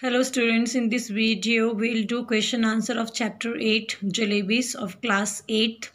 Hello students, in this video we'll do question answer of chapter 8 Jalebis of class 8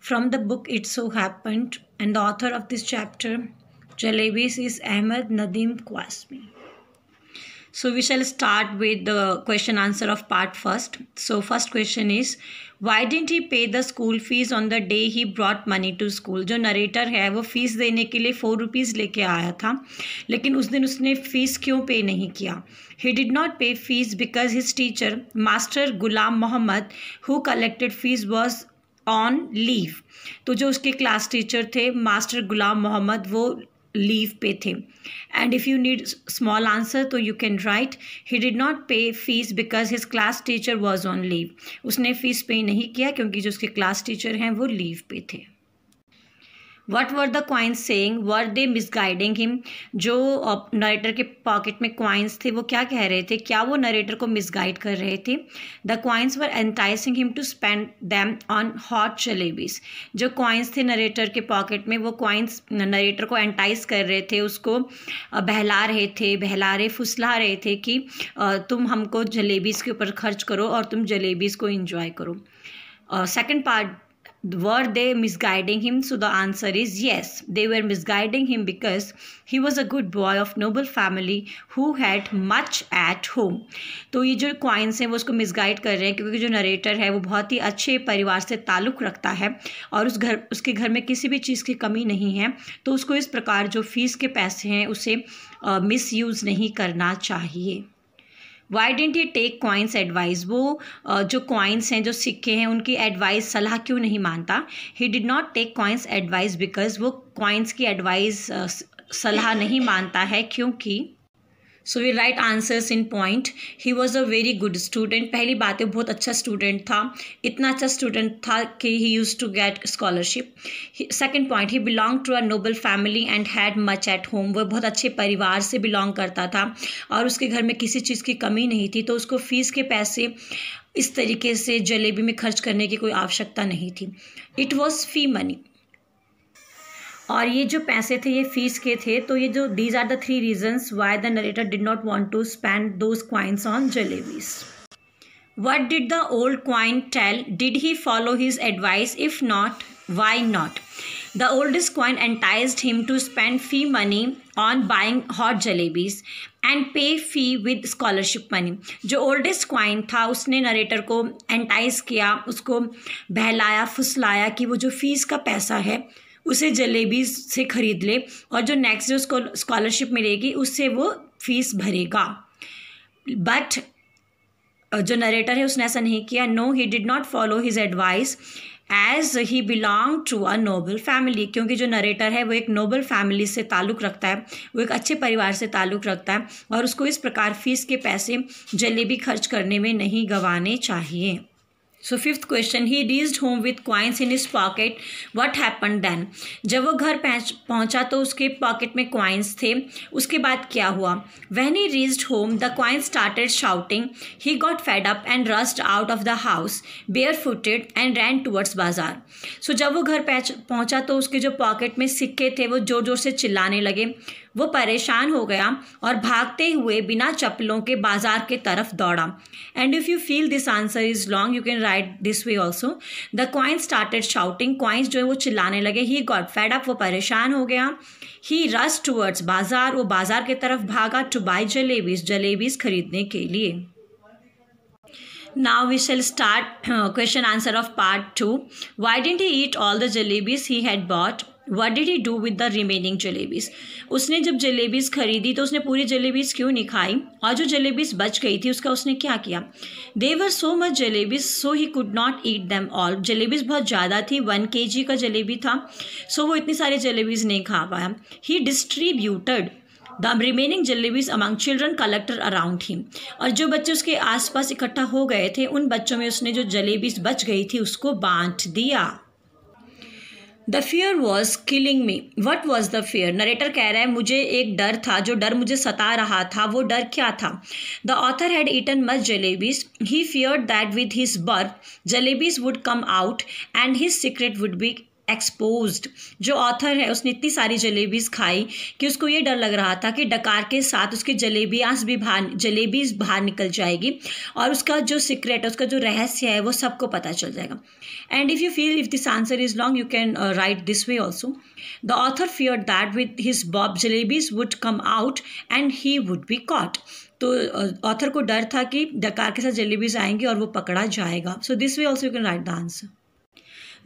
from the book It So Happened and the author of this chapter Jalebis is Ahmed Nadim Qasmi. So we shall start with the question answer of part first. So first question is why didn't he pay the school fees on the day he brought money to school jo narrator hai wo fees dene ke liye 4 rupees leke aaya tha lekin us din usne fees kyon pay nahi kiya he did not pay fees because his teacher master gulam mohammad who collected fees was on leave तो जो उसके class teacher थे master Ghulam Mohammad वो leave पे थे and if you need small answer तो you can write he did not pay fees because his class teacher was on leave उसने fees pay नहीं किया क्योंकि जो उसके क्लास टीचर हैं वो लीव पे थे what were the coins saying were they misguiding him जो नरेटर के पॉकेट में क्वाइंस थे वो क्या कह रहे थे क्या वो नरेटर को मिसगाइड कर रहे थे the coins were enticing him to spend them on hot jalebis जो क्वाइंस थे नरेटर के पॉकेट में वो क्वाइंस नरेटर को एंटाइस कर रहे थे उसको बहला रहे थे बहला रहे फुसला रहे थे कि तुम हमको जलेबीज़ के ऊपर खर्च करो और तुम जलेबीज़ को इंजॉय करो second part were they misguiding him so the answer is yes they were misguiding him because he was a good boy of noble family who had much at home to ye jo coins hai wo usko misguide kar rahe hain kyunki jo narrator hai wo bahut hi acche parivar se taluk rakhta hai aur us ghar uske ghar mein kisi bhi cheez ki kami nahi hai to usko is prakar jo fees ke paise hain use misuse nahi karna chahiye why didn't you take coins advice वो जो coins हैं जो सिक्के हैं उनकी advice सलाह क्यों नहीं मानता he did not take coins advice because वो क्वाइंस की एडवाइस सलाह नहीं मानता है क्योंकि so we write answers in point he was a very good student पहली बात है बहुत अच्छा स्टूडेंट था इतना अच्छा स्टूडेंट था कि he used to get scholarship second point he belong to a noble family and had much at home वह बहुत अच्छे परिवार से बिलोंग करता था और उसके घर में किसी चीज़ की कमी नहीं थी तो उसको फीस के पैसे इस तरीके से जलेबी में खर्च करने की कोई आवश्यकता नहीं थी इट वॉज़ फी मनी और ये जो पैसे थे ये फीस के थे तो ये जो these are the three reasons why the narrator did not want to spend those coins on jalebis what did the old coin tell did he follow his advice if not why not the oldest coin enticed him to spend fee money on buying hot jalebis and pay fee with scholarship money जो oldest coin था उसने narrator को एंटाइज किया उसको बहलाया फुसलाया कि वो जो fees का पैसा है उसे जलेबी से ख़रीद ले और जो नेक्स्ट जो उसको स्कॉलरशिप मिलेगी उससे वो फीस भरेगा बट जो नरेटर है उसने ऐसा नहीं किया no he did not follow his advice as he belong to a noble family क्योंकि जो नरेटर है वो एक नोबल फैमिली से ताल्लुक़ रखता है वो एक अच्छे परिवार से ताल्लुक़ रखता है और उसको इस प्रकार फीस के पैसे जलेबी खर्च करने में नहीं गंवाने चाहिए so fifth question he reached home with coins in his pocket what happen then जब वो घर पहुंचा तो उसके पॉकेट में क्वाइंस थे उसके बाद क्या हुआ when he reached home the coins started shouting he got fed up and rushed out of the house barefooted and ran towards बाजार सो जब वो घर पहुंचा तो उसके जो पॉकेट में सिक्के थे वो जोर जोर से चिल्लाने लगे वो परेशान हो गया और भागते हुए बिना चप्पलों के बाजार के तरफ दौड़ा and if you feel this answer is long you can write this way also the coins started shouting coins जो है वो चिल्लाने लगे ही गॉड फेड अप वो परेशान हो गया ही रस टूवर्ड्स बाजार वो बाजार के तरफ भागा टू बाई जलेबीज जलेबीज खरीदने के लिए now we shall start question answer of part 2 why didn't he eat all the jalebis he had bought what did he do with the remaining jalebis उसने जब जलेबीज खरीदी तो उसने पूरी जलेबीज क्यों नहीं खाई और जो जलेबीज बच गई थी उसका उसने क्या किया there were so much jalebis so he could not eat them all jalebis बहुत ज़्यादा थी वन के जी का जलेबी था सो so वो इतनी सारी जलेबीज नहीं खा पाया he distributed the remaining jalebis among children collected around him और जो बच्चे उसके आसपास इकट्ठा हो गए थे उन बच्चों में उसने जो जलेबीज बच गई थी उसको बांट दिया the fear was killing me what was the fear narrator कह रहा है मुझे एक डर था जो डर मुझे सता रहा था वो डर क्या था the author had eaten much jalebis he fear that with his birth jalebis would come out and his secret would be exposed जो ऑथर है उसने इतनी सारी जलेबीज खाई कि उसको ये डर लग रहा था कि डकार के साथ उसकी जलेबियाँ भी बाहर जलेबीज बाहर निकल जाएगी और उसका जो सीक्रेट है उसका जो रहस्य है वो सबको पता चल जाएगा and if you feel if this answer is long you can write this way also the author fear that with his बॉब jalebis would come out and he would be caught तो ऑथर uh, को डर था कि डकार के साथ jalebis आएंगी और वो पकड़ा जाएगा so this way also you can write the answer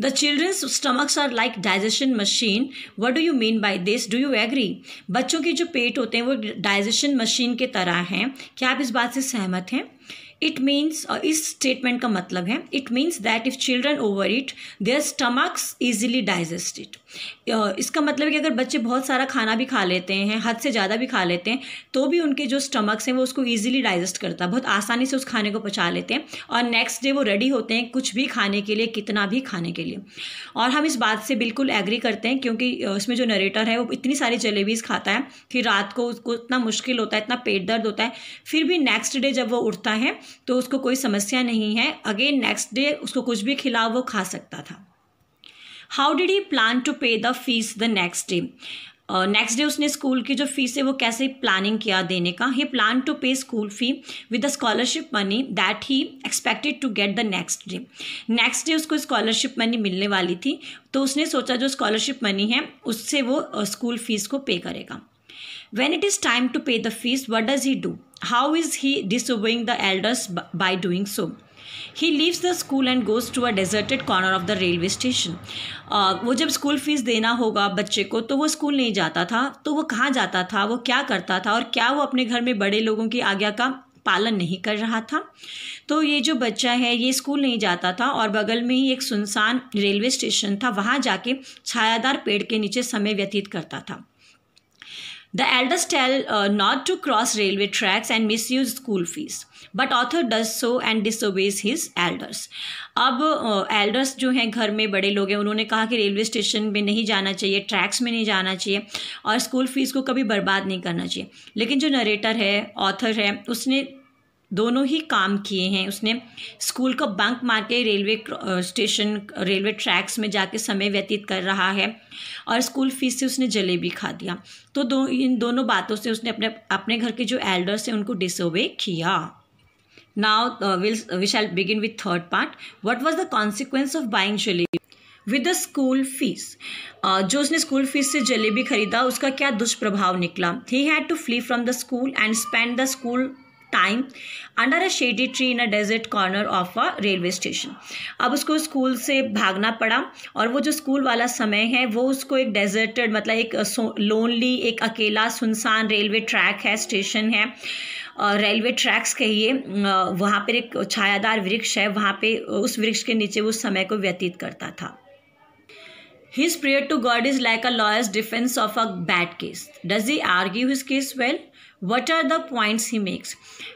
the children's stomachs are like digestion machine what do you mean by this do you agree बच्चों के जो पेट होते हैं वो डाइजेशन मशीन के तरह हैं क्या आप इस बात से सहमत हैं इट मीन्स uh, इस स्टेटमेंट का मतलब है it means that if children overeat their stomachs easily digested इसका मतलब है कि अगर बच्चे बहुत सारा खाना भी खा लेते हैं हद से ज़्यादा भी खा लेते हैं तो भी उनके जो स्टमक्स हैं वो उसको ईजिली डाइजेस्ट करता है बहुत आसानी से उस खाने को पचा लेते हैं और नेक्स्ट डे वो रेडी होते हैं कुछ भी खाने के लिए कितना भी खाने के लिए और हम इस बात से बिल्कुल एग्री करते हैं क्योंकि uh, उसमें जो नरेटर है वो इतनी सारी जलेबीज़ खाता है फिर रात को उसको इतना मुश्किल होता है इतना पेट दर्द होता है फिर भी नेक्स्ट डे जब वो उठता है तो उसको कोई समस्या नहीं है अगेन नेक्स्ट डे उसको कुछ भी खिलाओ वो खा सकता था how did he plan to pay the fees the next day next day उसने स्कूल की जो फीस है वो कैसे प्लानिंग किया देने का he plan to pay school fee with the scholarship money that he expected to get the next day next day उसको स्कॉलरशिप मनी मिलने वाली थी तो उसने सोचा जो स्कॉलरशिप मनी है उससे वो स्कूल uh, फीस को पे करेगा When it is time to pay the fees, what does he do? How is he disobeying the elders by doing so? He leaves the school and goes to a deserted corner of the railway station वो जब school fees देना होगा बच्चे को तो वो school नहीं जाता था तो वो कहाँ जाता था वो क्या करता था और क्या वो अपने घर में बड़े लोगों की आज्ञा का पालन नहीं कर रहा था तो ये जो बच्चा है ये स्कूल नहीं जाता था और बगल में ही एक सुनसान रेलवे स्टेशन था वहाँ जाके छायादार पेड़ के नीचे समय व्यतीत करता था The elders tell uh, not to cross railway tracks and misuse school fees, but author does so and disobeys his elders. अब एल्डर्स uh, जो हैं घर में बड़े लोग हैं उन्होंने कहा कि रेलवे स्टेशन में नहीं जाना चाहिए ट्रैक्स में नहीं जाना चाहिए और स्कूल फीस को कभी बर्बाद नहीं करना चाहिए लेकिन जो नरेटर है ऑथर है उसने दोनों ही काम किए हैं उसने स्कूल को बंक मार के रेलवे स्टेशन रेलवे ट्रैक्स में जाके समय व्यतीत कर रहा है और स्कूल फीस से उसने जलेबी खा दिया तो दो इन दोनों बातों से उसने अपने अपने घर के जो एल्डर्स हैं उनको डिसोबे किया now will we shall begin with third part what was the consequence of buying jalebi with the school fees जो उसने स्कूल फीस से जलेबी खरीदा उसका क्या दुष्प्रभाव निकला he had to flee from the school and spend the school time under a shady tree in a desert corner of a railway station अब उसको स्कूल से भागना पड़ा और वो जो स्कूल वाला समय है वो उसको एक डेजर्टेड मतलब एक लोनली एक अकेला सुनसान रेलवे ट्रैक है स्टेशन है रेलवे ट्रैक्स कहिए वहाँ पर एक छायादार वृक्ष है वहाँ पे उस वृक्ष के नीचे वो समय को व्यतीत करता था His prayer to God is like a lawyer's defence of a bad case Does he argue his case well? What are the points he makes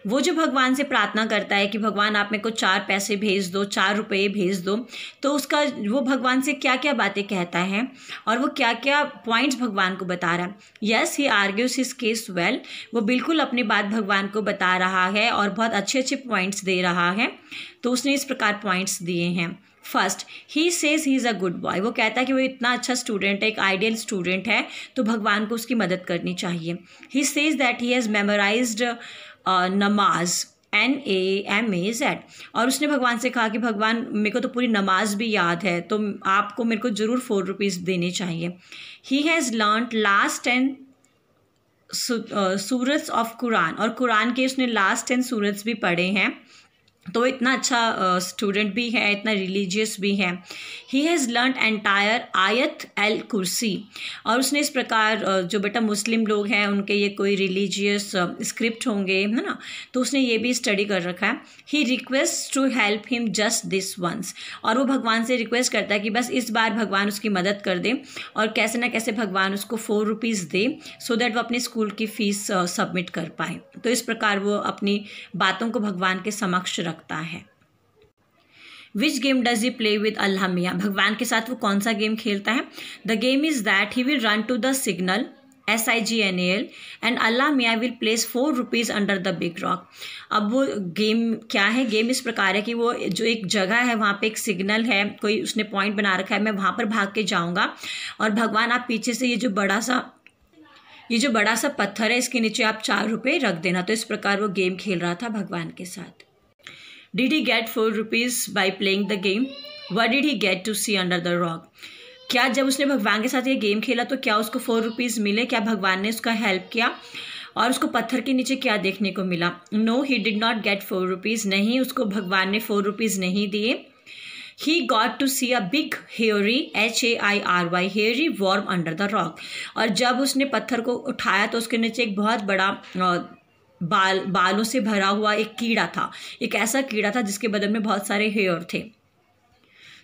वो जो भगवान से प्रार्थना करता है कि भगवान आप मेरे को चार पैसे भेज दो चार रुपये भेज दो तो उसका वो भगवान से क्या क्या बातें कहता है और वो क्या क्या पॉइंट्स भगवान को बता रहा है yes he argues his case well वो बिल्कुल अपनी बात भगवान को बता रहा है और बहुत अच्छे अच्छे पॉइंट्स दे रहा है तो उसने इस प्रकार पॉइंट्स दिए हैं first he says he is a good boy वो कहता है कि वो इतना अच्छा स्टूडेंट है एक आइडियल स्टूडेंट है तो भगवान को उसकी मदद करनी चाहिए he says that he he has memorised नमाज N A M A Z और उसने भगवान से कहा कि भगवान मेरे को तो पूरी नमाज भी याद है तो आपको मेरे को ज़रूर फोर रुपीज़ देने चाहिए he has learn last ten surahs of Quran और कुरान के उसने लास्ट टेन सूरत्स भी पढ़े हैं तो इतना अच्छा स्टूडेंट uh, भी है इतना रिलीजियस भी है ही हैज़ लर्न एंटायर आयत एल कुर्सी और उसने इस प्रकार uh, जो बेटा मुस्लिम लोग हैं उनके ये कोई रिलीजियस स्क्रिप्ट होंगे है ना तो उसने ये भी स्टडी कर रखा है he request to help him just this once और वो भगवान से रिक्वेस्ट करता है कि बस इस बार भगवान उसकी मदद कर दे और कैसे ना कैसे भगवान उसको फोर रुपीज़ दे सो so दैट वो अपने स्कूल की फ़ीस सबमिट uh, कर पाए तो इस प्रकार वो अपनी बातों को भगवान के समक्ष रख रखता है which game does he play with Allah Miyan भगवान के साथ वो कौन सा गेम खेलता है the game is that he will run to the signal S I G N L and Allah Miyan will place four rupees under the big rock अब वो गेम क्या है गेम इस प्रकार है कि वो जो एक जगह है वहाँ पर एक सिग्नल है कोई उसने पॉइंट बना रखा है मैं वहाँ पर भाग के जाऊँगा और भगवान आप पीछे से ये जो बड़ा सा ये जो बड़ा सा पत्थर है इसके नीचे आप चार रुपये रख देना तो इस प्रकार वो गेम खेल रहा था भगवान के साथ did he get four rupees by playing the game what did he get to see under the rock क्या जब उसने भगवान के साथ ये गेम खेला तो क्या उसको फोर रुपीज़ मिले क्या भगवान ने उसका हेल्प किया और उसको पत्थर के नीचे क्या देखने को मिला no he did not get four rupees नहीं उसको भगवान ने फोर रुपीज़ नहीं दिए he got to see a big hairy H A I R Y hairy worm under the rock और जब उसने पत्थर को उठाया तो उसके नीचे एक बहुत बड़ा बाल बालों से भरा हुआ एक कीड़ा था एक ऐसा कीड़ा था जिसके बदल में बहुत सारे हेयर थे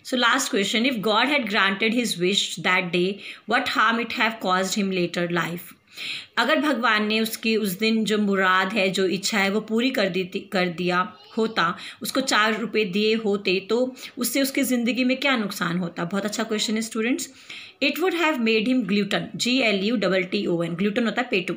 so last question if God had granted his wish that day what harm it have caused him later life अगर भगवान ने उसकी उस दिन जो मुराद है जो इच्छा है वो पूरी कर दी कर दिया होता उसको चार रुपये दिए होते तो उससे उसकी ज़िंदगी में क्या नुकसान होता बहुत अच्छा क्वेश्चन है students it would have made him glutton G L U double T O N glutton होता है पेटू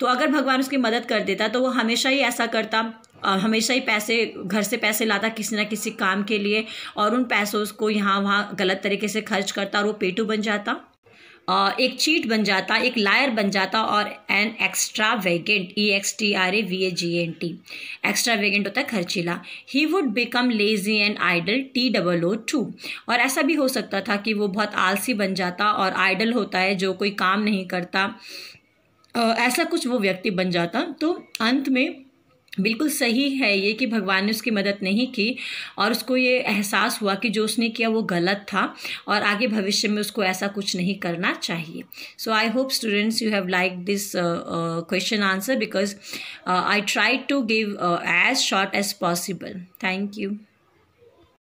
तो अगर भगवान उसकी मदद कर देता तो वो हमेशा ही ऐसा करता हमेशा ही पैसे घर से पैसे लाता किसी ना किसी काम के लिए और उन पैसों को यहाँ वहाँ गलत तरीके से खर्च करता और वो पेटू बन जाता एक चीट बन जाता एक लायर बन जाता और an extravagant E X T R A V A G N T extravagant होता है खर्चीला he would become lazy and idle T double O too और ऐसा भी हो सकता था कि वो बहुत आलसी बन जाता और आइडल होता है जो कोई काम नहीं करता ऐसा कुछ वो व्यक्ति बन जाता तो अंत में बिल्कुल सही है ये कि भगवान ने उसकी मदद नहीं की और उसको ये एहसास हुआ कि जो उसने किया वो गलत था और आगे भविष्य में उसको ऐसा कुछ नहीं करना चाहिए so I hope students you have like this question answer because I try to give as short as possible thank you